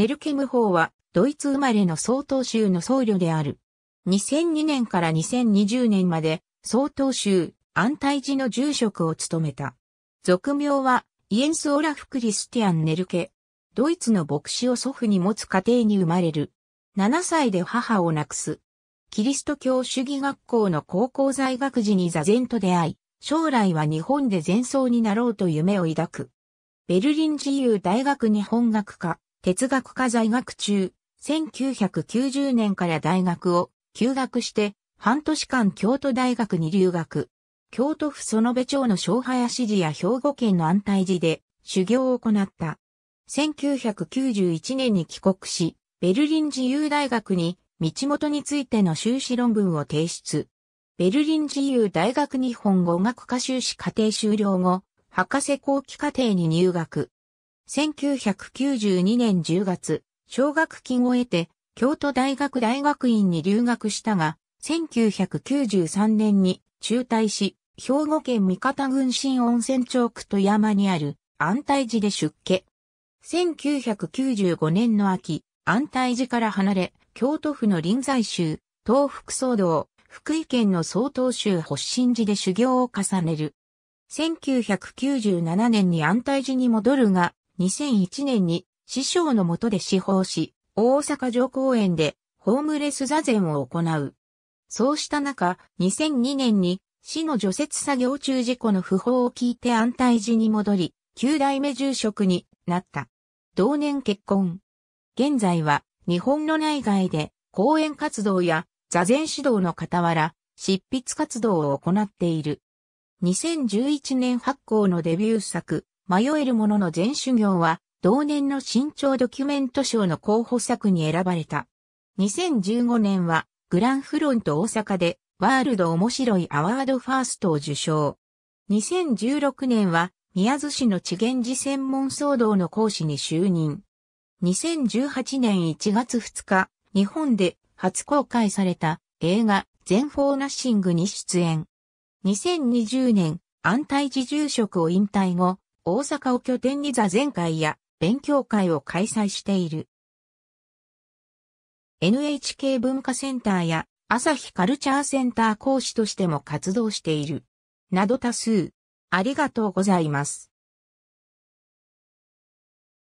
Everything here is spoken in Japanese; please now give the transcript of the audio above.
ネルケム法はドイツ生まれの曹洞宗の僧侶である。2002年から2020年まで曹洞宗安泰寺の住職を務めた。俗名はイエンス・オラフ・クリスティアン・ネルケ。ドイツの牧師を祖父に持つ家庭に生まれる。7歳で母を亡くす。キリスト教主義学校の高校在学時に座禅と出会い、将来は日本で禅僧になろうと夢を抱く。ベルリン自由大学日本学科、哲学科在学中、1990年から大学を休学して、半年間京都大学に留学。京都府園部町の小林寺や兵庫県の安泰寺で修行を行った。1991年に帰国し、ベルリン自由大学に道元についての修士論文を提出。ベルリン自由大学日本語学科修士課程修了後、博士後期課程に入学。1992年10月、奨学金を得て、京都大学大学院に留学したが、1993年に中退し、兵庫県三方郡新温泉町区富山にある安泰寺で出家。1995年の秋、安泰寺から離れ、京都府の臨済宗、東福騒動、福井県の総統宗発信寺で修行を重ねる。1997年に安泰寺に戻るが、2001年に師匠のもとで司法し、大阪城公園でホームレス座禅を行う。そうした中、2002年に市の除雪作業中事故の不法を聞いて安泰寺に戻り、9代目住職になった。同年結婚。現在は日本の内外で講演活動や座禅指導の傍ら、執筆活動を行っている。2011年発行のデビュー作、迷える者の全修行は、同年の新潮ドキュメント賞の候補作に選ばれた。2015年は、グランフロント大阪で、ワールド面白いアワードファーストを受賞。2016年は、宮津市の地源寺専門騒動の講師に就任。2018年1月2日、日本で初公開された映画、全フォーナッシングに出演。2020年、安泰寺住職を引退後、大阪を拠点に座禅会や勉強会を開催している。NHK 文化センターや朝日カルチャーセンター講師としても活動している。など多数。ありがとうございます。